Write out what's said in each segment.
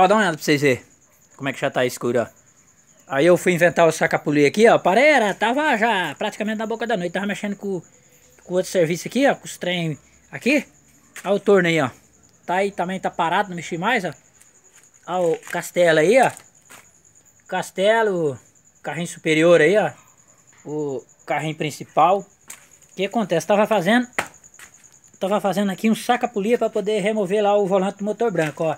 Ó, dá uma olhada pra vocês verem. Como é que já tá escuro, ó. Aí eu fui inventar o sacapulim aqui, ó. Pareira, tava já praticamente na boca da noite. Tava mexendo com, com outro serviço aqui, ó. Com os trem aqui. Ó o torno aí, ó. Tá aí também, tá parado, não mexi mais, ó. Ó o castelo aí, ó. Castelo, carrinho superior aí, ó. O carrinho principal. O que acontece? Tava fazendo... Tava fazendo aqui um sacapulia para poder remover lá o volante do motor branco, ó.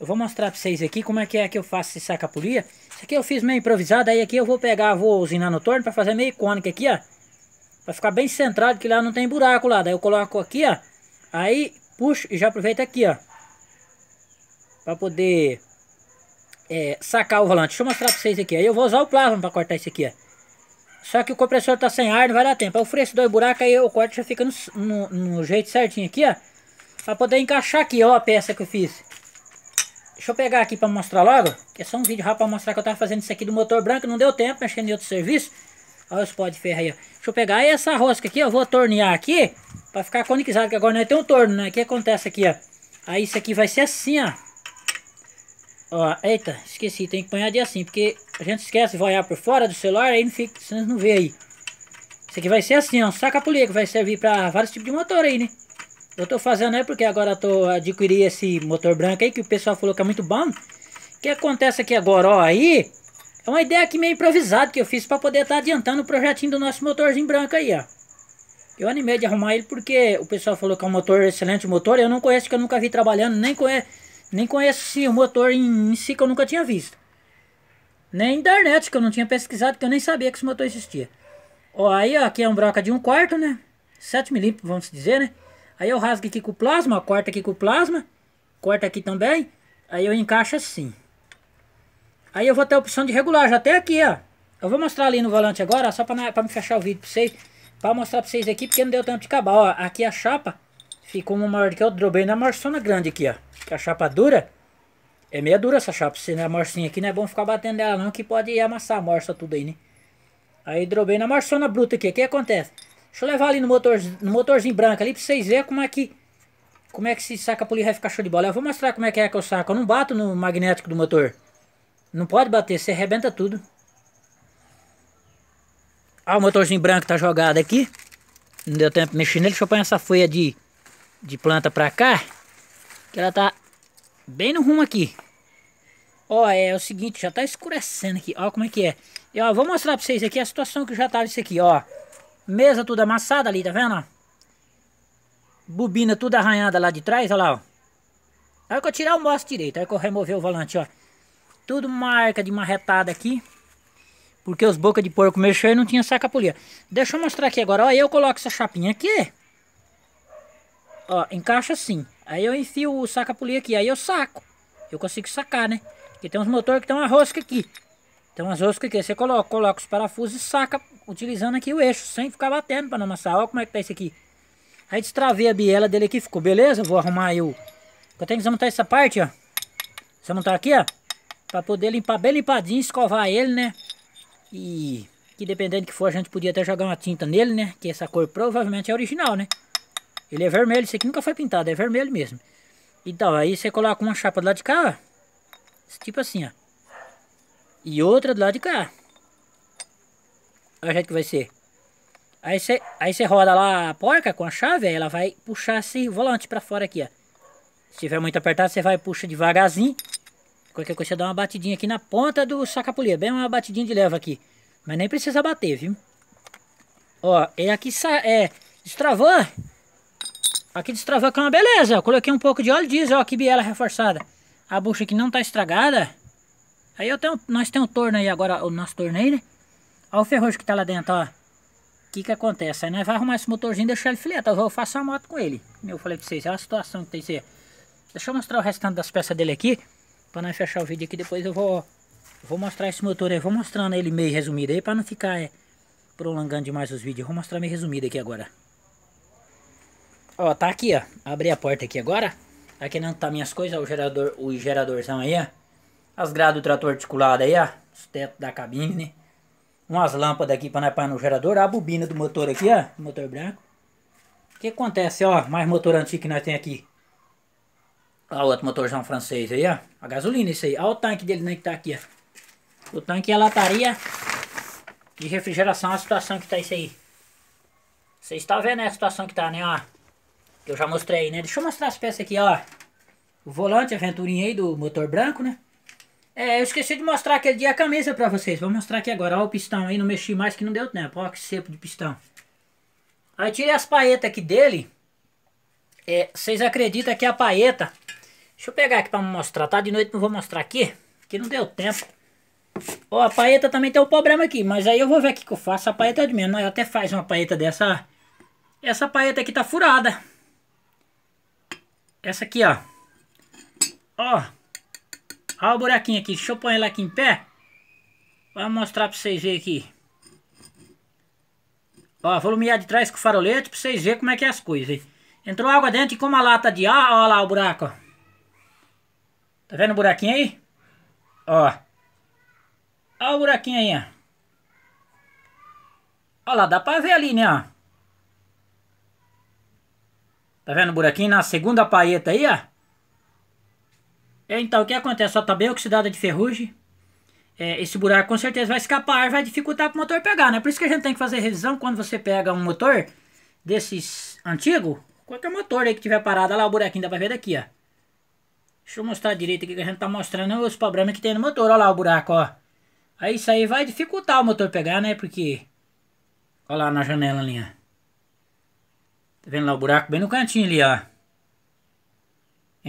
Eu vou mostrar pra vocês aqui como é que é que eu faço esse sacapulia. Isso aqui eu fiz meio improvisado, aí aqui eu vou pegar, vou usinar no torno pra fazer meio cônica aqui, ó. Pra ficar bem centrado, que lá não tem buraco lá. Daí eu coloco aqui, ó. Aí puxo e já aproveito aqui, ó. Pra poder é, sacar o volante. Deixa eu mostrar pra vocês aqui. Aí eu vou usar o plasma pra cortar isso aqui, ó. Só que o compressor tá sem ar, não vai dar tempo. Aí eu furo dois buracos, aí eu corte já fica no, no, no jeito certinho aqui, ó. Pra poder encaixar aqui, ó, a peça que eu fiz. Deixa eu pegar aqui para mostrar logo, que é só um vídeo rápido para mostrar que eu estava fazendo isso aqui do motor branco, não deu tempo, mexendo em outro serviço. Olha os pó de ferro aí, ó. Deixa eu pegar essa rosca aqui, eu vou tornear aqui, para ficar conexado, que agora não é ter um torno, né? O que acontece aqui, ó? Aí isso aqui vai ser assim, ó. Ó, eita, esqueci, tem que apanhar de assim, porque a gente esquece de olhar por fora do celular, aí não fica, senão não vê aí. Isso aqui vai ser assim, ó, a polia que vai servir para vários tipos de motor aí, né? Eu tô fazendo é porque agora tô adquiri esse motor branco aí que o pessoal falou que é muito bom. O que acontece aqui agora, ó, aí é uma ideia aqui meio improvisada que eu fiz para poder estar tá adiantando o projetinho do nosso motorzinho branco aí, ó. Eu animei de arrumar ele porque o pessoal falou que é um motor excelente o motor, eu não conheço que eu nunca vi trabalhando, nem conheço, nem conheço sim, o motor em, em si que eu nunca tinha visto. Nem internet que eu não tinha pesquisado, que eu nem sabia que esse motor existia. Ó, aí ó, aqui é um broca de um quarto, né? 7 milímetros, vamos dizer, né? Aí eu rasgo aqui com o plasma, ó, corta aqui com o plasma, corta aqui também, aí eu encaixo assim. Aí eu vou ter a opção de regular, já até aqui, ó. Eu vou mostrar ali no volante agora, só para pra me fechar o vídeo para vocês, para mostrar para vocês aqui, porque não deu tempo de acabar, ó. Aqui a chapa ficou uma maior que eu drobei na morsona grande aqui, ó. Que a chapa dura, é meia dura essa chapa, se não é morsinha aqui, não é bom ficar batendo nela não, que pode amassar a morsa tudo aí, né? Aí drobei na morçona bruta aqui, o que acontece? Deixa eu levar ali no, motor, no motorzinho branco ali pra vocês verem como é que. Como é que se saca a polirra fica show de bola. Eu vou mostrar como é que é que eu saco. Eu não bato no magnético do motor. Não pode bater, você arrebenta tudo. Ó, ah, o motorzinho branco tá jogado aqui. Não deu tempo de mexer nele. Deixa eu pôr essa folha de, de planta pra cá. Que ela tá bem no rumo aqui. Ó, é, é o seguinte, já tá escurecendo aqui. Ó como é que é. E ó, vou mostrar pra vocês aqui a situação que já tá isso aqui, ó. Mesa tudo amassada ali, tá vendo? Bobina tudo arranhada lá de trás, olha lá, ó. Aí que eu tirar o mostro direito, aí que eu remover o volante, ó. Tudo marca de marretada aqui. Porque os boca de porco mexeram e não tinha saca polia. Deixa eu mostrar aqui agora, ó. Eu coloco essa chapinha aqui. Ó, encaixa assim. Aí eu enfio o saca polia aqui, aí eu saco. Eu consigo sacar, né? Porque tem uns motores que tem uma rosca aqui. Tem umas roscas aqui. Você coloca, coloca os parafusos e saca utilizando aqui o eixo, sem ficar batendo para não amassar. Olha como é que tá isso aqui. Aí destravei a biela dele aqui, ficou beleza? Vou arrumar eu. Eu tenho que desmontar essa parte, ó. Desmontar aqui, ó. Pra poder limpar bem limpadinho, escovar ele, né? E que dependendo que for, a gente podia até jogar uma tinta nele, né? Que essa cor provavelmente é original, né? Ele é vermelho, isso aqui nunca foi pintado, é vermelho mesmo. Então, aí você coloca uma chapa do lado de cá, ó. Tipo assim, ó. E outra do lado de cá. Olha o jeito que vai ser. Aí você aí roda lá a porca com a chave, aí ela vai puxar esse volante pra fora aqui, ó. Se tiver muito apertado, você vai puxa devagarzinho. Qualquer coisa, você dá uma batidinha aqui na ponta do sacapulia. Bem uma batidinha de leva aqui. Mas nem precisa bater, viu? Ó, e aqui é, destravou. Aqui destravou com é uma beleza. Eu coloquei um pouco de óleo diesel, ó, que biela reforçada. A bucha aqui não tá estragada. Aí eu tenho, nós temos um torno aí agora, o nosso torneio, né? Olha o ferrugem que tá lá dentro, ó. O que que acontece? Aí nós vamos arrumar esse motorzinho e deixar ele fileta. Eu faço a moto com ele. eu falei pra vocês, é uma situação que tem que ser. Deixa eu mostrar o restante das peças dele aqui. Pra nós fechar o vídeo aqui, depois eu vou... Vou mostrar esse motor aí. Vou mostrando ele meio resumido aí, pra não ficar é, prolongando demais os vídeos. Eu vou mostrar meio resumido aqui agora. Ó, tá aqui, ó. Abri a porta aqui agora. Tá aqui não tá minhas coisas, o gerador, o geradorzão aí, ó. As grades do trator articulado aí, ó. Os teto da cabine, né? umas lâmpadas aqui para nós no gerador. A bobina do motor aqui, ó. Motor branco. O que acontece, ó? Mais motor antigo que nós tem aqui. Olha o outro motorzão francês aí, ó. A gasolina, isso aí. Olha o tanque dele, né, que tá aqui, ó. O tanque é a lataria de refrigeração, a situação que tá isso aí. Vocês estão vendo né, a situação que tá, né, ó. Eu já mostrei, né. Deixa eu mostrar as peças aqui, ó. O volante, a aí do motor branco, né. É, eu esqueci de mostrar aquele dia a camisa pra vocês. Vou mostrar aqui agora. Ó o pistão aí, não mexi mais que não deu tempo. Ó que sepo de pistão. Aí tirei as paetas aqui dele. É, vocês acreditam que a paeta... Deixa eu pegar aqui pra mostrar, tá? De noite não vou mostrar aqui, que não deu tempo. Ó, a paeta também tem um problema aqui, mas aí eu vou ver o que eu faço. A paeta é de menos. Nós até faz uma paeta dessa... Essa paeta aqui tá furada. Essa aqui, ó. Ó, Olha o buraquinho aqui. Deixa eu pôr ela aqui em pé. Vou mostrar pra vocês verem aqui. Ó, vou iluminar de trás com o farolete pra vocês verem como é que é as coisas. Entrou água dentro e com uma lata de ar, ó lá o buraco, ó. Tá vendo o buraquinho aí? Ó. Ó o buraquinho aí, ó. Ó lá, dá pra ver ali, né, ó. Tá vendo o buraquinho na segunda paeta aí, ó? É, então, o que acontece? Só tá bem oxidada de ferrugem. É, esse buraco com certeza vai escapar, vai dificultar para o motor pegar, né? Por isso que a gente tem que fazer revisão quando você pega um motor desses antigo. Qualquer motor aí que tiver parado, lá o buraquinho dá vai ver daqui, ó. Deixa eu mostrar direito aqui que a gente tá mostrando os problemas que tem no motor. Olha lá o buraco, ó. Aí isso aí vai dificultar o motor pegar, né? Porque... Olha lá na janela ali, ó. Tá vendo lá o buraco bem no cantinho ali, ó.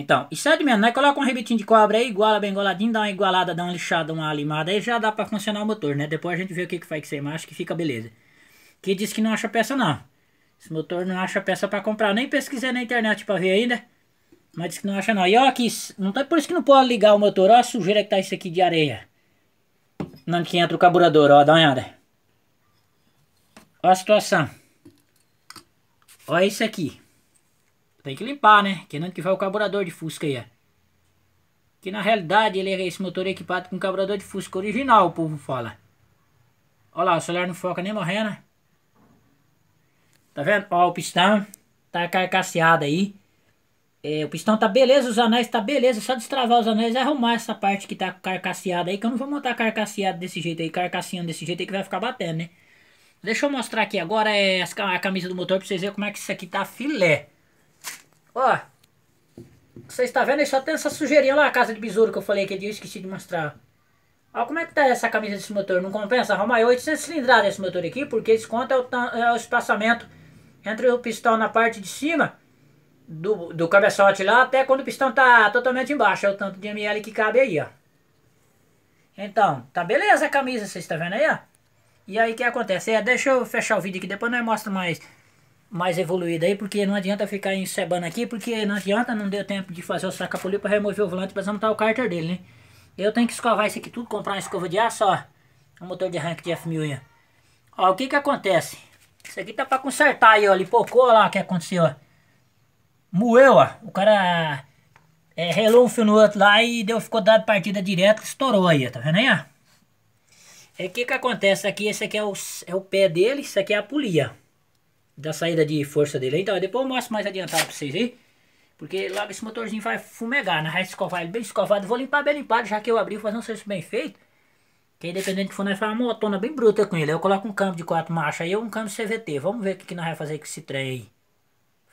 Então, isso é de menos, né? Coloca um rebitinho de cobra aí, iguala bem igualadinho, dá uma igualada, dá uma lixada, uma limada aí, já dá pra funcionar o motor, né? Depois a gente vê o que, que faz que você acha que fica beleza. Que diz que não acha peça não. Esse motor não acha peça pra comprar, nem pesquisei na internet pra ver ainda. Mas diz que não acha não. E ó aqui, não tá por isso que não pode ligar o motor, ó a sujeira que tá isso aqui de areia. Não que entra o carburador, ó, dá uma olhada. Ó a situação. Ó isso aqui. Tem que limpar, né? Que não que vai o carburador de Fusca aí, ó. É. Que na realidade ele, é esse motor equipado com carburador de Fusca original, o povo fala. Olha lá, o celular não foca nem morrendo. Né? Tá vendo? Ó, o pistão tá carcasseado aí. É, o pistão tá beleza, os anéis tá beleza. Só destravar os anéis e arrumar essa parte que tá carcasseada aí. Que eu não vou montar carcasseado desse jeito aí, carcassinho desse jeito aí que vai ficar batendo, né? Deixa eu mostrar aqui agora é, a camisa do motor pra vocês verem como é que isso aqui tá filé. Ó, vocês tá vendo aí? É só tem essa sujeirinha lá, a casa de besouro que eu falei que eu esqueci de mostrar. Ó, como é que tá essa camisa desse motor? Não compensa arrumar 800 cilindradas esse motor aqui, porque esse conta é, é o, espaçamento entre o pistão na parte de cima do, do cabeçote lá, até quando o pistão tá totalmente embaixo. É o tanto de ml que cabe aí, ó. Então, tá beleza a camisa, vocês tá vendo aí, ó? E aí o que acontece? É, deixa eu fechar o vídeo aqui, depois nós mostra mais mais evoluída aí, porque não adianta ficar encebando aqui, porque não adianta, não deu tempo de fazer o sacapolio para remover o volante, precisamos montar o cárter dele, né? Eu tenho que escovar isso aqui tudo, comprar uma escova de aço, ó. Um motor de arranque de F1000 Ó, o que que acontece? Isso aqui tá para consertar aí, ó. Lipocou, lá o que aconteceu, ó. Moeu, ó. O cara é, relou um fio no outro lá e deu, ficou dado partida direto, estourou aí, tá vendo aí, ó? É o que que acontece aqui, esse aqui é o, é o pé dele, isso aqui é a polia, da saída de força dele. Então, depois eu mostro mais adiantado pra vocês aí. Porque logo esse motorzinho vai fumegar, na né? escovar ele bem escovado. Vou limpar bem limpado, já que eu abri, vou fazer um serviço bem feito. Que independente do que for, nós faz uma motona bem bruta com ele. Eu coloco um câmbio de quatro marchas aí, um câmbio CVT. Vamos ver o que, que nós vamos fazer com esse trem aí.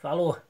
Falou.